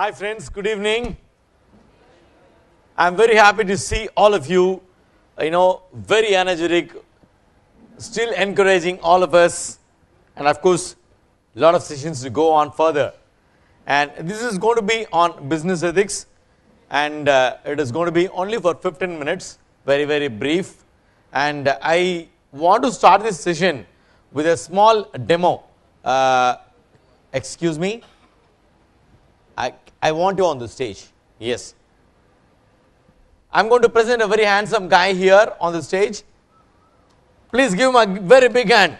Hi, friends. Good evening. I'm very happy to see all of you. You know, very energetic, still encouraging all of us. And of course, a lot of sessions to go on further. And this is going to be on business ethics. And uh, it is going to be only for 15 minutes, very, very brief. And I want to start this session with a small demo. Uh, excuse me. I want you on the stage. Yes. I'm going to present a very handsome guy here on the stage. Please give him a very big hand.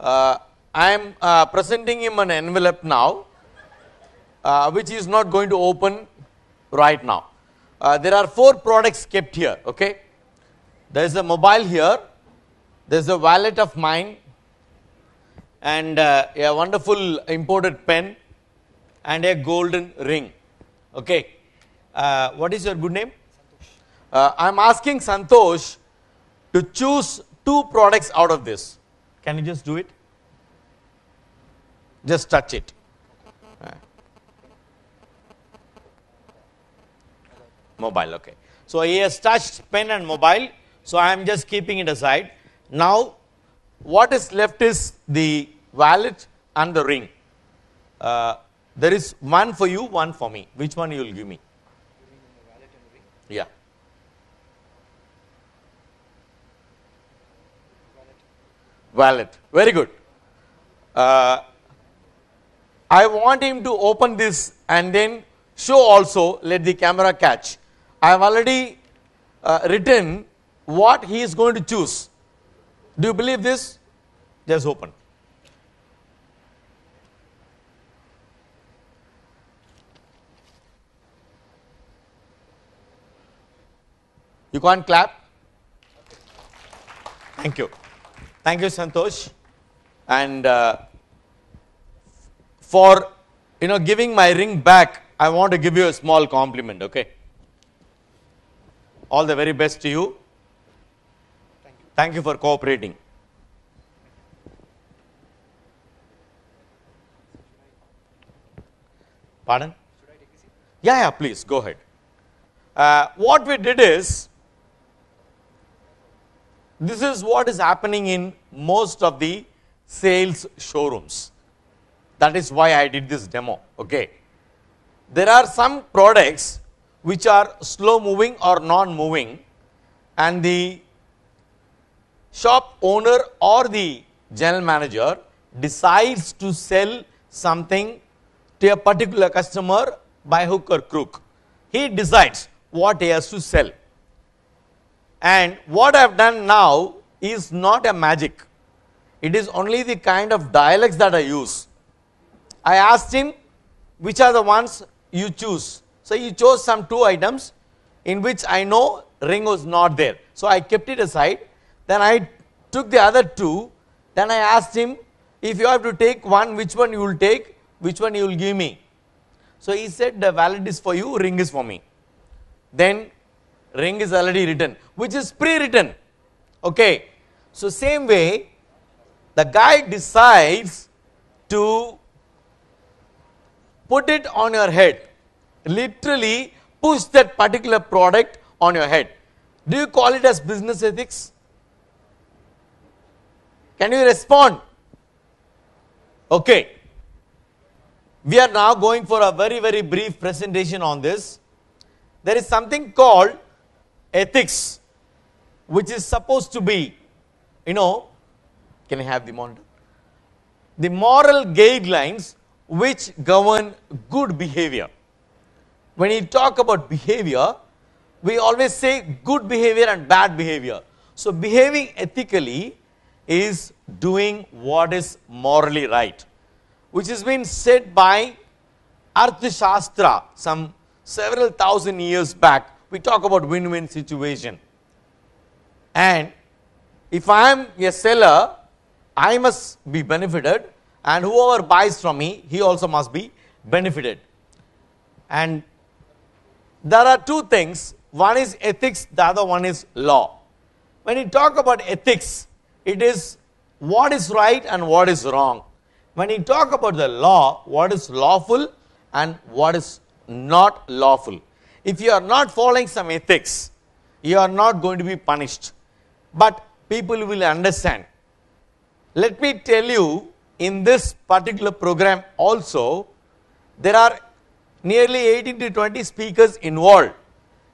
Uh, I am uh, presenting him an envelope now, uh, which is not going to open right now. Uh, there are four products kept here, okay. There is a mobile here, there is a wallet of mine and uh, a wonderful imported pen and a golden ring, okay. Uh, what is your good name? Uh, I am asking Santosh to choose two products out of this. Can you just do it? Just touch it. mobile okay so he has touched pen and mobile so i am just keeping it aside now what is left is the wallet and the ring uh, there is one for you one for me which one you will give me yeah wallet very good uh, I want him to open this and then show also let the camera catch I have already uh, written what he is going to choose. Do you believe this? Just open. You can't clap? Thank you. Thank you, Santosh. And uh, for, you know, giving my ring back, I want to give you a small compliment, okay? All the very best to you. Thank you, Thank you for cooperating. Pardon? Yeah, yeah, please, go ahead. Uh, what we did is, this is what is happening in most of the sales showrooms. That is why I did this demo, okay. There are some products which are slow moving or non moving and the shop owner or the general manager decides to sell something to a particular customer by hook or crook. He decides what he has to sell. And what I have done now is not a magic. It is only the kind of dialects that I use. I asked him, which are the ones you choose so he chose some two items in which I know ring was not there. So I kept it aside. Then I took the other two. Then I asked him if you have to take one, which one you will take, which one you will give me. So he said the valid is for you, ring is for me. Then ring is already written, which is pre-written. Okay. So same way, the guy decides to put it on your head literally push that particular product on your head. Do you call it as business ethics? Can you respond? Okay. We are now going for a very, very brief presentation on this. There is something called ethics, which is supposed to be, you know, can I have the monitor? The moral guidelines which govern good behavior when you talk about behavior, we always say good behavior and bad behavior. So, behaving ethically is doing what is morally right, which has been said by Arthashastra some several thousand years back. We talk about win-win situation. And if I am a seller, I must be benefited and whoever buys from me, he also must be benefited. And there are two things one is ethics, the other one is law. When you talk about ethics, it is what is right and what is wrong. When you talk about the law, what is lawful and what is not lawful. If you are not following some ethics, you are not going to be punished. But people will understand. Let me tell you, in this particular program also, there are nearly 18 to 20 speakers involved,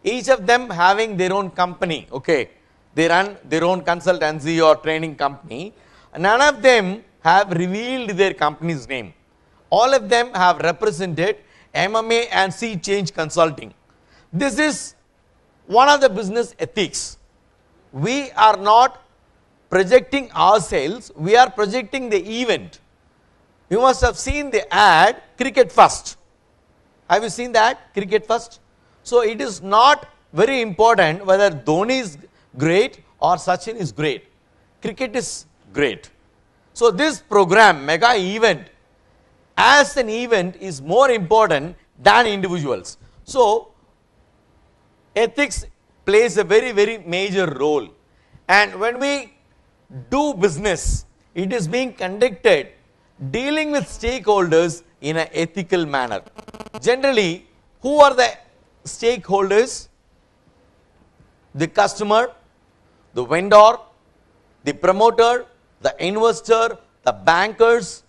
each of them having their own company, okay. They run their own consultancy or training company. None of them have revealed their company's name. All of them have represented MMA and Sea Change Consulting. This is one of the business ethics. We are not projecting ourselves, we are projecting the event. You must have seen the ad, cricket first. Have you seen that? Cricket first. So it is not very important whether Dhoni is great or Sachin is great. Cricket is great. So this program, mega event, as an event is more important than individuals. So ethics plays a very, very major role. And when we do business, it is being conducted dealing with stakeholders in an ethical manner. Generally, who are the stakeholders? The customer, the vendor, the promoter, the investor, the bankers,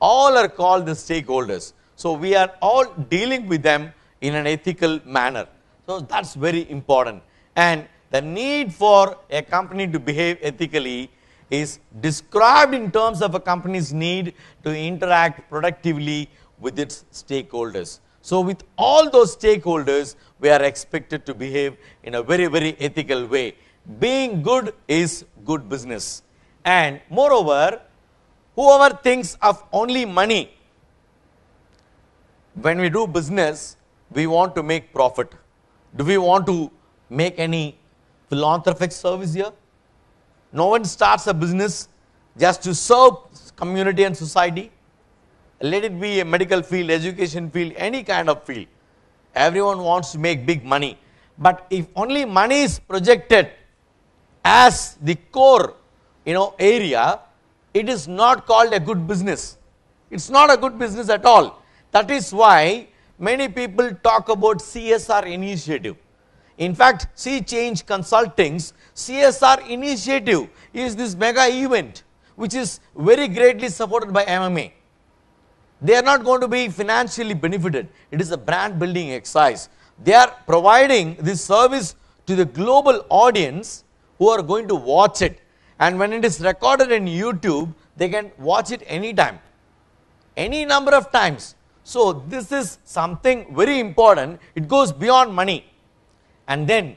all are called the stakeholders. So, we are all dealing with them in an ethical manner. So, that is very important. And the need for a company to behave ethically is described in terms of a company's need to interact productively with its stakeholders. So, with all those stakeholders, we are expected to behave in a very, very ethical way. Being good is good business. And moreover, whoever thinks of only money, when we do business, we want to make profit. Do we want to make any philanthropic service here? No one starts a business just to serve community and society. Let it be a medical field, education field, any kind of field. Everyone wants to make big money. But if only money is projected as the core you know, area, it is not called a good business. It's not a good business at all. That is why many people talk about CSR initiative. In fact, Sea Change Consultings CSR initiative is this mega event which is very greatly supported by MMA. They are not going to be financially benefited. It is a brand building exercise. They are providing this service to the global audience who are going to watch it. And when it is recorded in YouTube, they can watch it anytime, any number of times. So this is something very important. It goes beyond money. And then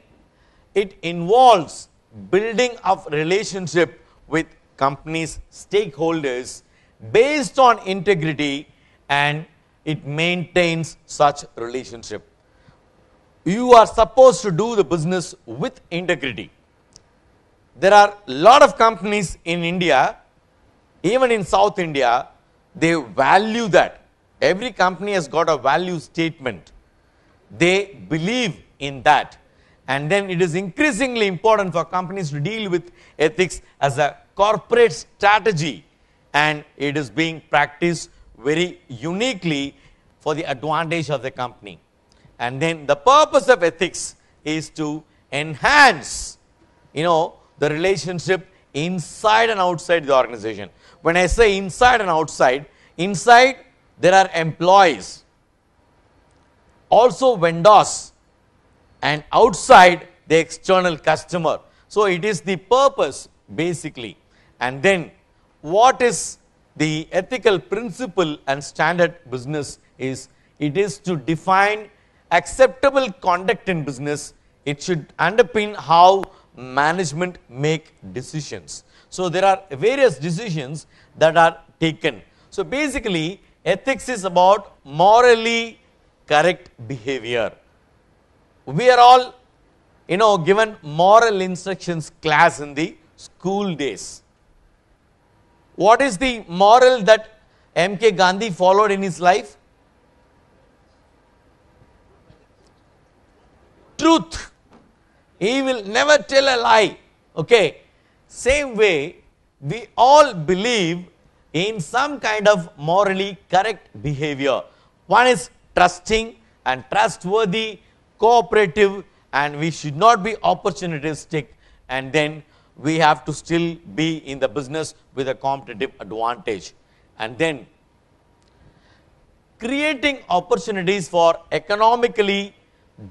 it involves building of relationship with companies stakeholders based on integrity and it maintains such relationship you are supposed to do the business with integrity there are a lot of companies in india even in south india they value that every company has got a value statement they believe in that and then it is increasingly important for companies to deal with ethics as a corporate strategy. And it is being practiced very uniquely for the advantage of the company. And then the purpose of ethics is to enhance, you know, the relationship inside and outside the organization. When I say inside and outside, inside there are employees, also vendors, and outside the external customer. So it is the purpose basically. And then what is the ethical principle and standard business is it is to define acceptable conduct in business. It should underpin how management make decisions. So there are various decisions that are taken. So basically ethics is about morally correct behavior we are all, you know, given moral instructions class in the school days. What is the moral that M.K. Gandhi followed in his life? Truth. He will never tell a lie. Okay. Same way, we all believe in some kind of morally correct behavior. One is trusting and trustworthy cooperative and we should not be opportunistic and then we have to still be in the business with a competitive advantage. And then creating opportunities for economically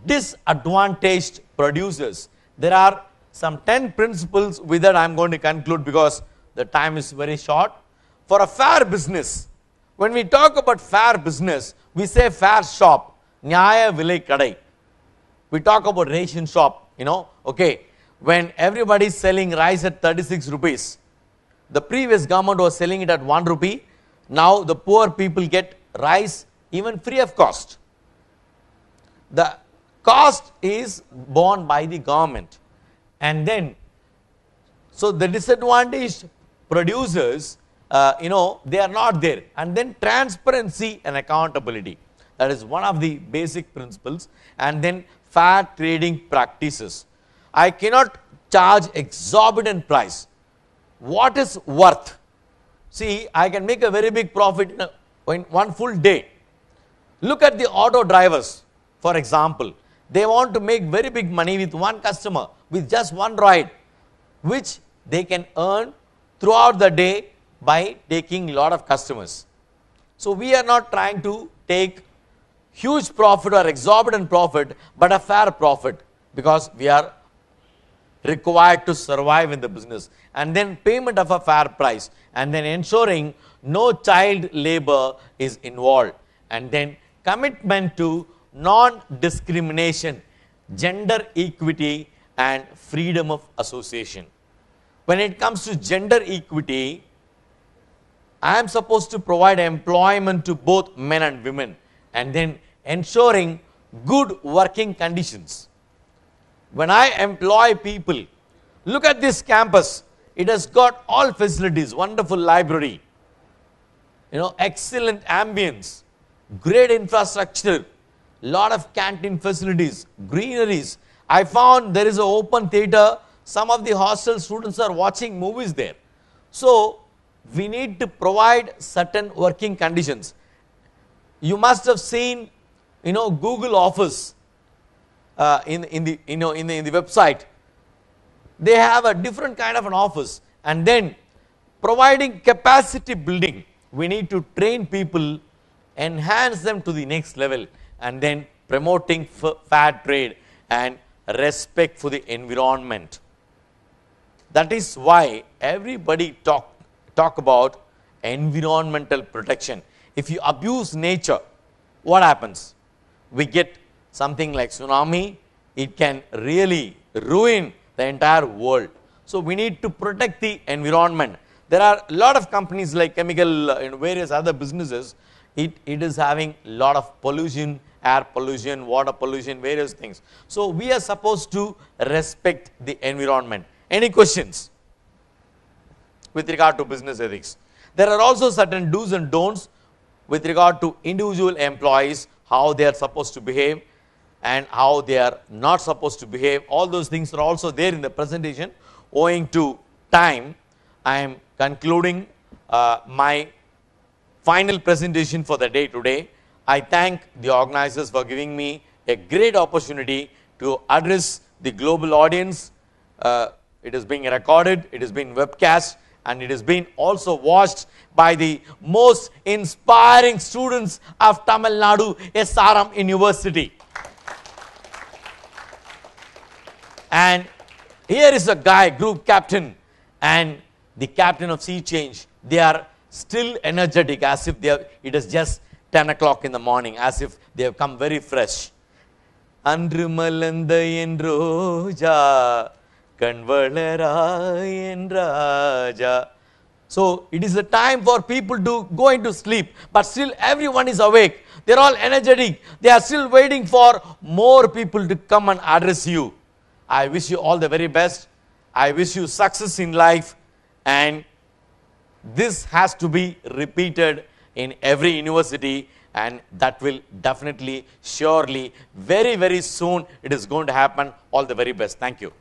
disadvantaged producers. There are some 10 principles with that I am going to conclude because the time is very short. For a fair business, when we talk about fair business, we say fair shop, Nyaya Vilai Kadai we talk about ration shop, you know, okay, when everybody is selling rice at 36 rupees, the previous government was selling it at 1 rupee, now the poor people get rice even free of cost. The cost is borne by the government and then, so the disadvantaged producers, uh, you know, they are not there and then transparency and accountability. That is one of the basic principles. And then fair trading practices. I cannot charge exorbitant price. What is worth? See, I can make a very big profit in, a, in one full day. Look at the auto drivers, for example. They want to make very big money with one customer, with just one ride, which they can earn throughout the day by taking lot of customers. So we are not trying to take huge profit or exorbitant profit, but a fair profit because we are required to survive in the business. And then payment of a fair price. And then ensuring no child labor is involved. And then commitment to non discrimination, gender equity, and freedom of association. When it comes to gender equity, I am supposed to provide employment to both men and women. And then ensuring good working conditions. When I employ people, look at this campus. It has got all facilities, wonderful library, you know, excellent ambience, great infrastructure, lot of canteen facilities, greeneries. I found there is an open theater. Some of the hostel students are watching movies there. So, we need to provide certain working conditions. You must have seen you know Google Office uh, in, in the you know in the, in the website they have a different kind of an office and then providing capacity building we need to train people enhance them to the next level and then promoting fair trade and respect for the environment that is why everybody talk talk about environmental protection if you abuse nature what happens we get something like tsunami, it can really ruin the entire world. So, we need to protect the environment. There are a lot of companies like chemical uh, and various other businesses, it, it is having a lot of pollution, air pollution, water pollution, various things. So, we are supposed to respect the environment. Any questions with regard to business ethics? There are also certain do's and don'ts with regard to individual employees how they are supposed to behave and how they are not supposed to behave. All those things are also there in the presentation. Owing to time, I am concluding uh, my final presentation for the day today. I thank the organizers for giving me a great opportunity to address the global audience. Uh, it is being recorded, it is being webcast and it has been also watched by the most inspiring students of Tamil Nadu, SRM University. And here is a guy, group captain, and the captain of Sea Change. They are still energetic as if they have. it is just 10 o'clock in the morning, as if they have come very fresh. அன்று மலந்த என்றோஜா Raja. So it is the time for people to go into sleep, but still everyone is awake. They are all energetic. They are still waiting for more people to come and address you. I wish you all the very best. I wish you success in life. And this has to be repeated in every university and that will definitely, surely, very, very soon it is going to happen. All the very best. Thank you.